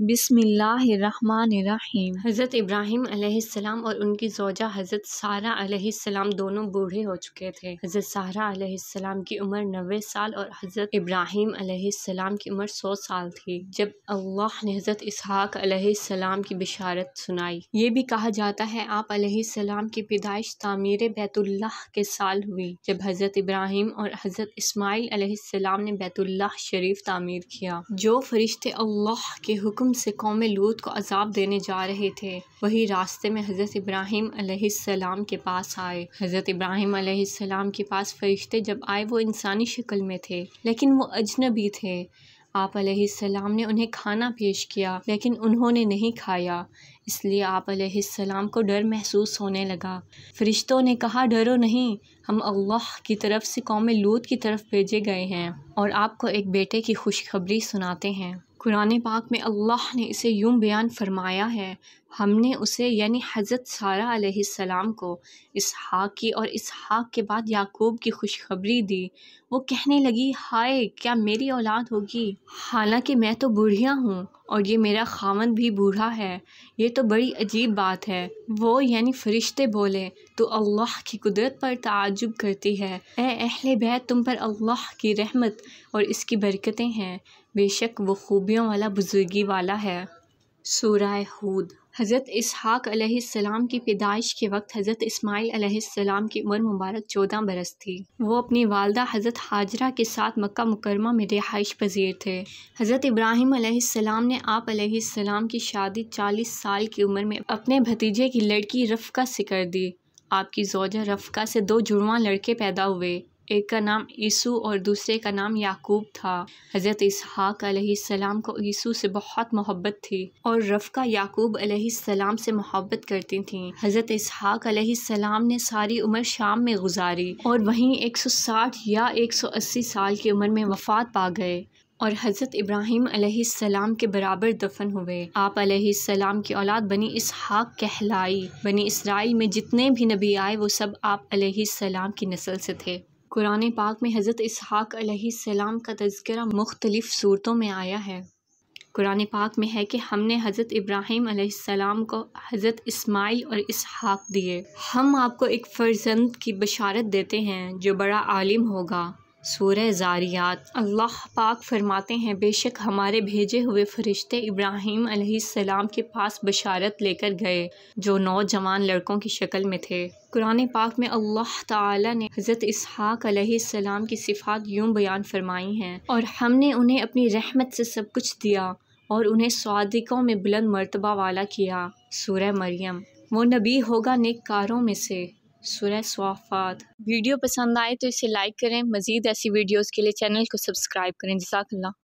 बिसमीम हज़रत इब्राहिम अलैहिस्सलाम और उनकी जोजा हज़रत सारा अलैहिस्सलाम दोनों बूढ़े हो चुके थे हज़रत सारा अलैहिस्सलाम की उम्र नबे साल और हज़रत इब्राहिम अलैहिस्सलाम की उम्र सौ साल थी जब अल्लाह ने हज़रत इसहाक अलैहिस्सलाम की बिशारत सुनाई ये भी कहा जाता है आप अलैहिस्सलाम की पैदाइश तामीर बैतुल्ला के साल हुई जब हज़रत इब्राहिम और हज़रत इसमाइल अलैहिस्सलाम ने बैतुल्ला शरीफ तामीर किया जो फरिश्ते अल्लाह के हुक्म तुम से कौम लूत को अजाब देने जा रहे थे वही रास्ते में हज़रत इब्राहिम अलैहिस्सलाम के पास आए हज़रत इब्राहिम अलैहिस्सलाम के पास फरिश्ते जब आए वो इंसानी शक्ल में थे लेकिन वो अजनबी थे आप अलैहिस्सलाम ने उन्हें खाना पेश किया लेकिन उन्होंने नहीं खाया इसलिए आप अलैहिस्सलाम को डर महसूस होने लगा फरिश्तों ने कहा डरो नहीं हम अल्लाह की तरफ से कौम लूत की तरफ भेजे गए हैं और आपको एक बेटे की खुशखबरी सुनाते हैं कुरान पाक में अल्लाह ने इसे यूं बयान फरमाया है हमने उसे यानी हज़रत सारा अलैहिस्सलाम को हाक की और इस हाक के बाद याकूब की खुशखबरी दी वो कहने लगी हाय क्या मेरी औलाद होगी हालांकि मैं तो बूढ़िया हूँ और ये मेरा खामन भी बूढ़ा है ये तो बड़ी अजीब बात है वो यानी फ़रिश्ते बोले तो अल्लाह की कुदरत पर ताजुब करती है ए अहल बैत तुम पर अल्लाह की रहमत और इसकी बरकतें हैं बेशक वो खूबियों वाला बुज़ुर्गी वाला है सूरह हूद हज़रत इसहाक़ अलैहिस्सलाम की पैदाइश के वक्त हज़रत इस्माइल अलैहिस्सलाम की उम्र मुबारक चौदह बरस थी वो अपनी वालदा हज़रत हाजरा के साथ मक्का मुकरमा में रिहाइश पजीर थे हज़रत इब्राहिम अलैहिस्सलाम ने आप अलैहिस्सलाम की शादी चालीस साल की उम्र में अपने भतीजे की लड़की रफ़का से कर दी आपकी जोजा रफ़का से दो जुड़वा लड़के पैदा हुए एक का नाम यीशु और दूसरे का नाम याकूब था हज़रत इसहाक सलाम को यीशु से बहुत मोहब्बत थी और रफ़का याकूब अलैहिस्सलाम से मोहब्बत करती थी हज़रत इसहाक सलाम ने सारी उम्र शाम में गुजारी और वहीं 160 या 180 साल की उम्र में वफात पा गए और हज़रत इब्राहिम अलैहिस्सलाम के बराबर दफन हुए आप अलैहिस्सलाम की औलाद बनी इसहाक कहलाई बनी इसराइल में जितने भी नबी आए वो सब आप अलैहिस्सलाम की नस्ल से थे कुरान पाक में हज़रत इसहाक़ सलाम का तस्करा मुख्तलिफ़ सूरतों में आया है कुरान पाक में है कि हमने हज़रत इब्राहिम सलाम को हज़रत इस्माइल और इसहाक़ दिए हम आपको एक फ़र्जंद की बशारत देते हैं जो बड़ा आलिम होगा सूर ज़ारियात अल्लाह पाक फरमाते हैं बेशक हमारे भेजे हुए फरिश्ते इब्राहिम अलैहिस्सलाम के पास बशारत लेकर गए जो नौजवान लड़कों की शक्ल में थे कुरान पाक में अल्लाह ताला ने हज़रत इसहाक की सिफात यूं बयान फरमाई हैं और हमने उन्हें अपनी रहमत से सब कुछ दिया और उन्हें स्वादिकों में बुलंद मरतबा वाला किया सूर मरियम वो नबी होगा नेक कारों में से सूर्य स्वाफात वीडियो पसंद आए तो इसे लाइक करें मज़ीद ऐसी वीडियोज़ के लिए चैनल को सब्सक्राइब करें जसाकल्ला